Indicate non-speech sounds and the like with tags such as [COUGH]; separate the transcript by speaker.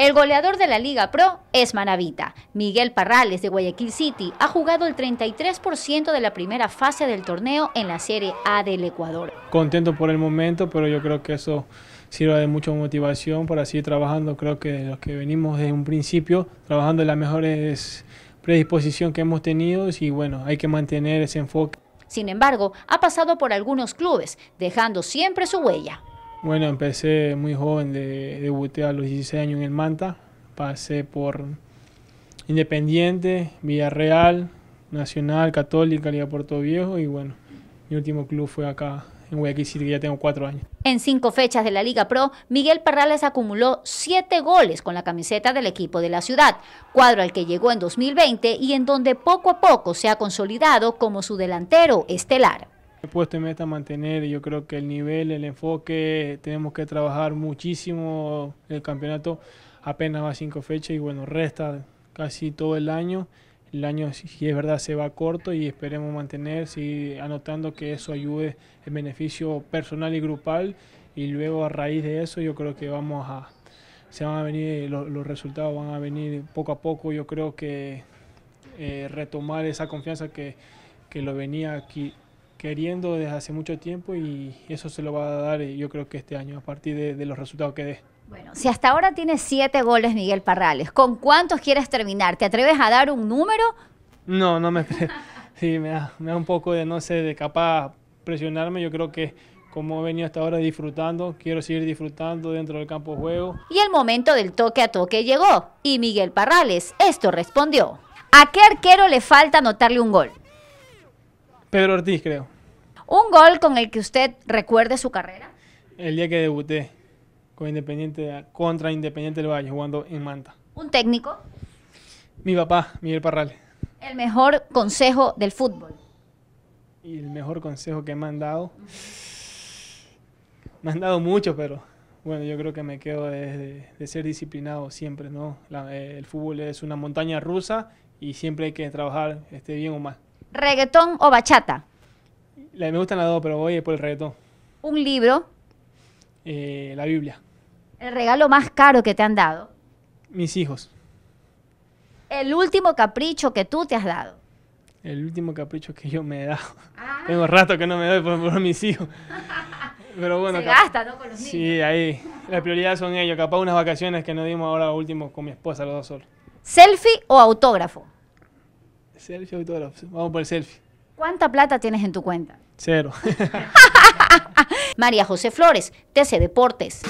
Speaker 1: El goleador de la Liga Pro es Manavita. Miguel Parrales de Guayaquil City ha jugado el 33% de la primera fase del torneo en la Serie A del Ecuador.
Speaker 2: Contento por el momento, pero yo creo que eso sirve de mucha motivación para seguir trabajando. Creo que los que venimos desde un principio trabajando en las mejores predisposición que hemos tenido y bueno, hay que mantener ese enfoque.
Speaker 1: Sin embargo, ha pasado por algunos clubes, dejando siempre su huella.
Speaker 2: Bueno, empecé muy joven, debuté a los 16 años en el Manta, pasé por Independiente, Villarreal, Nacional, Católica, Liga Puerto Viejo y bueno, mi último club fue acá en Guayaquil City, que ya tengo cuatro años.
Speaker 1: En cinco fechas de la Liga Pro, Miguel Parrales acumuló siete goles con la camiseta del equipo de la ciudad, cuadro al que llegó en 2020 y en donde poco a poco se ha consolidado como su delantero estelar.
Speaker 2: He puesto en meta mantener, yo creo que el nivel, el enfoque, tenemos que trabajar muchísimo. El campeonato apenas va cinco fechas y bueno, resta casi todo el año. El año, si es verdad, se va corto y esperemos mantener, anotando que eso ayude en beneficio personal y grupal. Y luego a raíz de eso yo creo que vamos a, se van a venir, los, resultados van a venir poco a poco. Yo creo que eh, retomar esa confianza que, que lo venía aquí queriendo desde hace mucho tiempo y eso se lo va a dar eh, yo creo que este año a partir de, los resultados que dé.
Speaker 1: Bueno, si hasta ahora tiene siete goles Miguel Parrales, ¿con cuántos quieres terminar? ¿Te atreves a dar un número?
Speaker 2: No, no me [LAUGHS] Sí, me da, me da un poco de, no sé, de capaz presionarme. Yo creo que como he venido hasta ahora disfrutando, quiero seguir disfrutando dentro del campo
Speaker 1: de juego. Y el momento del toque a toque llegó y Miguel Parrales esto respondió. ¿A qué arquero le falta anotarle un gol?
Speaker 2: Pedro Ortiz, creo.
Speaker 1: ¿Un gol con el que usted recuerde su carrera?
Speaker 2: El día que debuté con Independiente, contra Independiente del Valle, jugando en Manta.
Speaker 1: ¿Un técnico?
Speaker 2: Mi papá, Miguel Parrales.
Speaker 1: ¿El mejor consejo del fútbol? Y el mejor consejo
Speaker 2: que me han dado. Me han dado mucho, pero bueno, yo creo que me quedo de, ser disciplinado siempre, ¿no? Eh, el fútbol es una montaña rusa y siempre hay que trabajar, esté bien o mal.
Speaker 1: ¿Reggaetón o bachata?
Speaker 2: me gustan las dos, pero voy por el reggaetón.
Speaker 1: ¿Un libro?
Speaker 2: Eh, la Biblia.
Speaker 1: ¿El regalo más caro que te han dado? Mis hijos. ¿El último capricho que tú te has dado?
Speaker 2: El último capricho que yo me he dado. Ah. Tengo rato que no me doy por, mis hijos. Pero bueno, Se gasta, ¿no? Con los niños. Sí, ahí. Las prioridades son ellos. Capaz unas vacaciones que nos dimos ahora último con mi esposa, los dos solos.
Speaker 1: ¿Selfie o autógrafo?
Speaker 2: Selfie autógrafo. Vamos por el selfie.
Speaker 1: ¿Cuánta plata tienes en tu cuenta? Cero. [LAUGHS] María José Flores, TC Deportes.